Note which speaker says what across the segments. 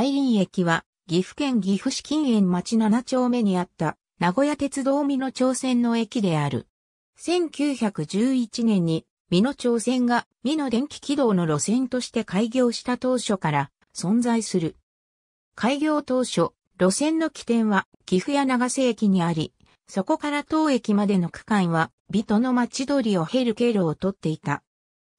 Speaker 1: 梅林駅は、岐阜県岐阜市近園町7丁目にあった、名古屋鉄道美濃町線の駅である。1911年に、美濃町線が美濃電気軌道の路線として開業した当初から存在する。開業当初、路線の起点は岐阜や長瀬駅にあり、そこから当駅までの区間は、美都の町通りを経る経路をとっていた。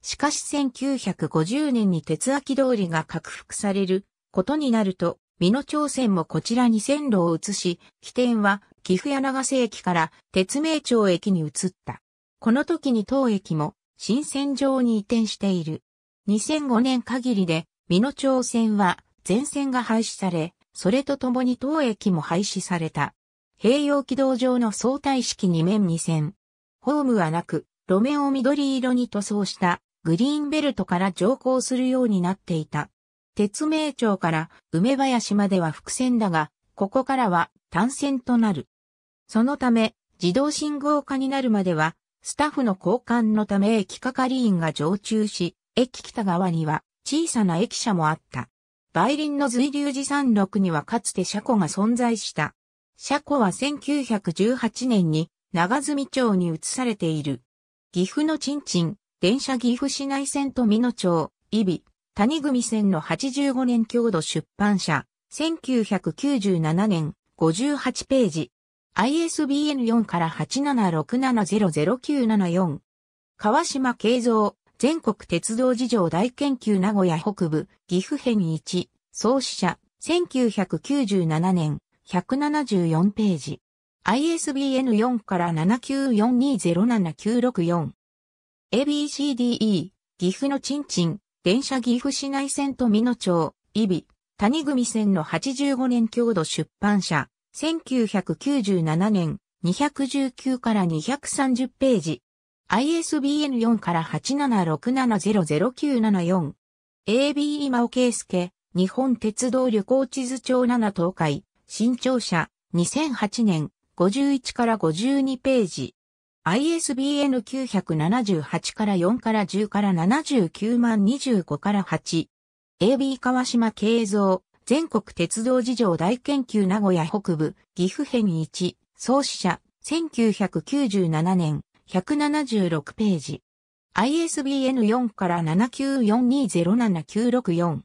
Speaker 1: しかし1950年に鉄秋通りが拡幅されることになると、美濃町線もこちらに線路を移し、起点は岐阜柳瀬駅から鉄名町駅に移った。この時に当駅も新線上に移転している。2005年限りで美濃町線は全線が廃止され、それと共に当駅も廃止された。併用軌道上の相対式2面2線。ホームはなく、路面を緑色に塗装したグリーンベルトから乗降するようになっていた。鉄名町から梅林までは伏線だが、ここからは単線となる。そのため、自動信号化になるまでは、スタッフの交換のため駅係員が常駐し、駅北側には小さな駅舎もあった。梅林の随流寺山麓にはかつて車庫が存在した。車庫は1918年に長住町に移されている。岐阜のちんちん、電車岐阜市内線と美濃町、伊比、谷組線の85年郷土出版社、1997年、58ページ。ISBN4 から876700974。川島慶三、全国鉄道事情大研究名古屋北部、岐阜編1、創始者、1997年、174ページ。ISBN4 から794207964。ABCDE、岐阜のちんちん、電車岐阜市内線と美野町、伊比、谷組線の85年郷土出版社、1997年、219から230ページ。ISBN 4から876700974。AB 今尾圭介、日本鉄道旅行地図帳7東海、新庁舎、2008年、51から52ページ。ISBN 978から4から10から79万25から8。AB 川島慶造、全国鉄道事情大研究名古屋北部、岐阜編1、創始者、1997年、176ページ。ISBN 4から79420796 4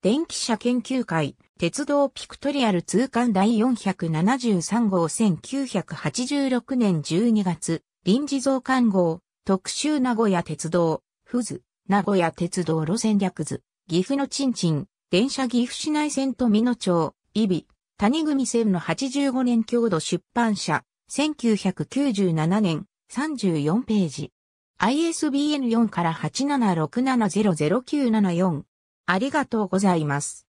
Speaker 1: 電気車研究会、鉄道ピクトリアル通貫第473号1986年12月、臨時増刊号、特集名古屋鉄道、ふず、名古屋鉄道路線略図、岐阜のちんちん、電車岐阜市内線と美濃町、伊比、谷組線の85年郷土出版社、1997年、34ページ。ISBN4 から876700974。ありがとうございます。